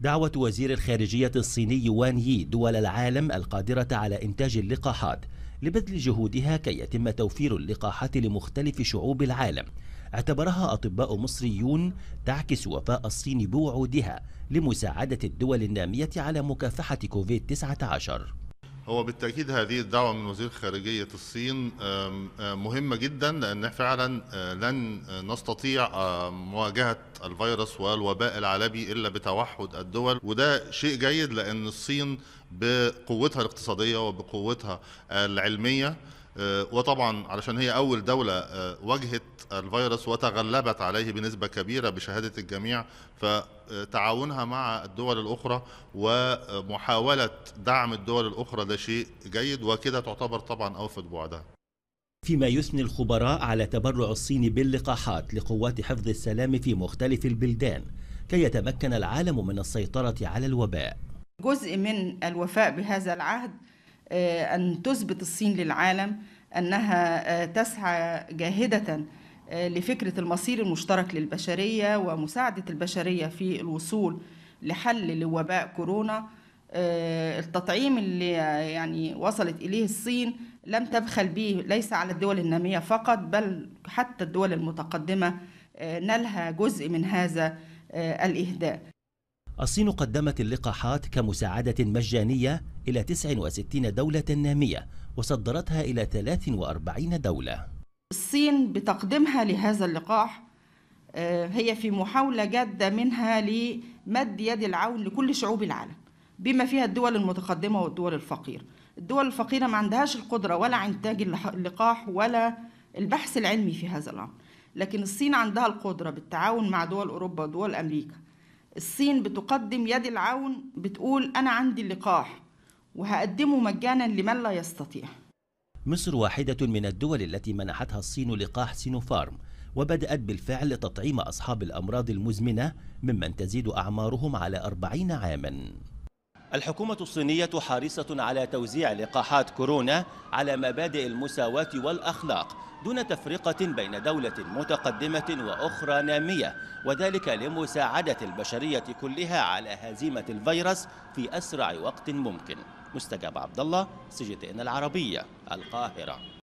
دعوة وزير الخارجية الصيني وان يي دول العالم القادرة على إنتاج اللقاحات لبذل جهودها كي يتم توفير اللقاحات لمختلف شعوب العالم اعتبرها أطباء مصريون تعكس وفاء الصين بوعودها لمساعدة الدول النامية على مكافحة كوفيد-19 هو بالتاكيد هذه الدعوه من وزير خارجيه الصين مهمه جدا لان فعلا آه، لن نستطيع مواجهه الفيروس والوباء العالمي الا بتوحد الدول وده شيء جيد لان الصين بقوتها الاقتصاديه وبقوتها العلميه آه، وطبعا علشان هي أول دولة آه، واجهت الفيروس وتغلبت عليه بنسبة كبيرة بشهادة الجميع فتعاونها مع الدول الأخرى ومحاولة دعم الدول الأخرى ده شيء جيد وكده تعتبر طبعا أوفت بعدها فيما يثني الخبراء على تبرع الصين باللقاحات لقوات حفظ السلام في مختلف البلدان كي يتمكن العالم من السيطرة على الوباء جزء من الوفاء بهذا العهد آه، أن تثبت الصين للعالم أنها آه، تسعى جاهدة آه، لفكرة المصير المشترك للبشرية ومساعدة البشرية في الوصول لحل لوباء كورونا التطعيم اللي يعني وصلت إليه الصين لم تبخل به ليس على الدول النامية فقط بل حتى الدول المتقدمة نالها جزء من هذا الإهداء الصين قدمت اللقاحات كمساعدة مجانية إلى 69 دولة نامية وصدرتها إلى 43 دولة الصين بتقديمها لهذا اللقاح آه، هي في محاولة جادة منها لمد يد العون لكل شعوب العالم بما فيها الدول المتقدمة والدول الفقيرة الدول الفقيرة ما عندهاش القدرة ولا إنتاج اللقاح ولا البحث العلمي في هذا الأمر لكن الصين عندها القدرة بالتعاون مع دول أوروبا ودول أمريكا الصين بتقدم يد العون بتقول أنا عندي اللقاح وهقدمه مجانا لمن لا يستطيع مصر واحدة من الدول التي منحتها الصين لقاح سينوفارم وبدأت بالفعل تطعيم أصحاب الأمراض المزمنة ممن تزيد أعمارهم على أربعين عاماً الحكومة الصينية حريصة على توزيع لقاحات كورونا على مبادئ المساواة والأخلاق دون تفرقة بين دولة متقدمة وأخرى نامية وذلك لمساعدة البشرية كلها على هزيمة الفيروس في أسرع وقت ممكن مستجاب عبد الله سي العربية القاهرة